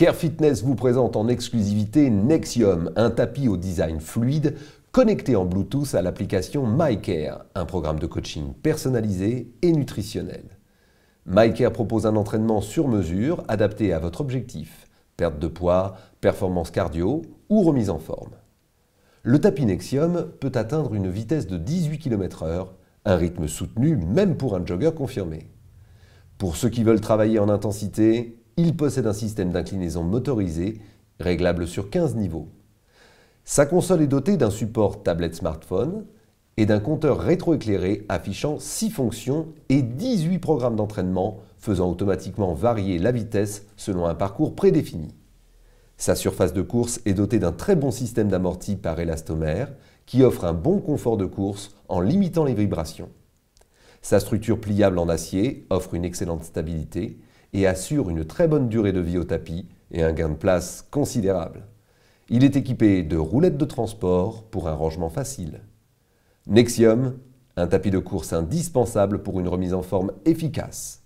Care Fitness vous présente en exclusivité Nexium, un tapis au design fluide connecté en Bluetooth à l'application MyCare, un programme de coaching personnalisé et nutritionnel. MyCare propose un entraînement sur mesure adapté à votre objectif, perte de poids, performance cardio ou remise en forme. Le tapis Nexium peut atteindre une vitesse de 18 km/h, un rythme soutenu même pour un jogger confirmé. Pour ceux qui veulent travailler en intensité, il possède un système d'inclinaison motorisé, réglable sur 15 niveaux. Sa console est dotée d'un support tablette smartphone et d'un compteur rétroéclairé affichant 6 fonctions et 18 programmes d'entraînement faisant automatiquement varier la vitesse selon un parcours prédéfini. Sa surface de course est dotée d'un très bon système d'amorti par élastomère qui offre un bon confort de course en limitant les vibrations. Sa structure pliable en acier offre une excellente stabilité et assure une très bonne durée de vie au tapis et un gain de place considérable. Il est équipé de roulettes de transport pour un rangement facile. Nexium, un tapis de course indispensable pour une remise en forme efficace.